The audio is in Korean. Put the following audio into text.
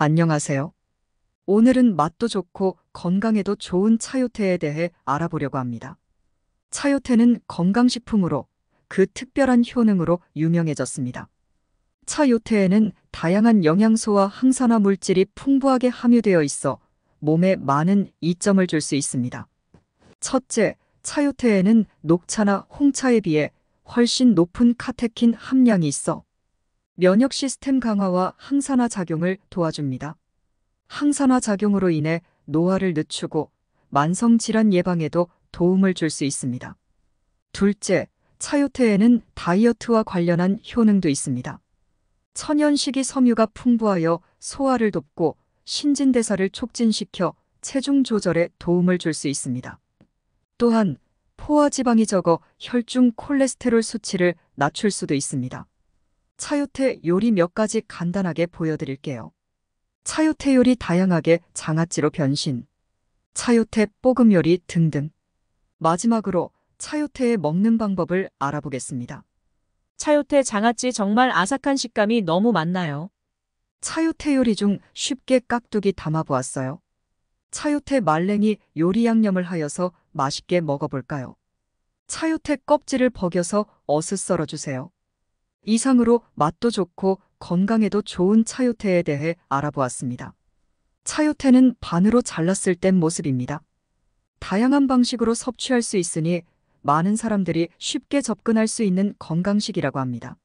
안녕하세요. 오늘은 맛도 좋고 건강에도 좋은 차요태에 대해 알아보려고 합니다. 차요태는 건강식품으로 그 특별한 효능으로 유명해졌습니다. 차요태에는 다양한 영양소와 항산화 물질이 풍부하게 함유되어 있어 몸에 많은 이점을 줄 수 있습니다. 첫째, 차요태에는 녹차나 홍차에 비해 훨씬 높은 카테킨 함량이 있어 면역 시스템 강화와 항산화 작용을 도와줍니다. 항산화 작용으로 인해 노화를 늦추고 만성 질환 예방에도 도움을 줄 수 있습니다. 둘째, 차요태에는 다이어트와 관련한 효능도 있습니다. 천연식이 섬유가 풍부하여 소화를 돕고 신진대사를 촉진시켜 체중 조절에 도움을 줄 수 있습니다. 또한 포화지방이 적어 혈중 콜레스테롤 수치를 낮출 수도 있습니다. 차요태 요리 몇 가지 간단하게 보여드릴게요. 차요태 요리 다양하게 장아찌로 변신, 차요태 뽀금 요리 등등. 마지막으로 차요태의 먹는 방법을 알아보겠습니다. 차요태 장아찌 정말 아삭한 식감이 너무 많나요? 차요태 요리 중 쉽게 깍두기 담아보았어요. 차요태 말랭이 요리 양념을 하여서 맛있게 먹어볼까요? 차요태 껍질을 벗겨서 어슷 썰어주세요. 이상으로 맛도 좋고 건강에도 좋은 차요태에 대해 알아보았습니다. 차요태는 반으로 잘랐을 땐 모습입니다. 다양한 방식으로 섭취할 수 있으니 많은 사람들이 쉽게 접근할 수 있는 건강식이라고 합니다.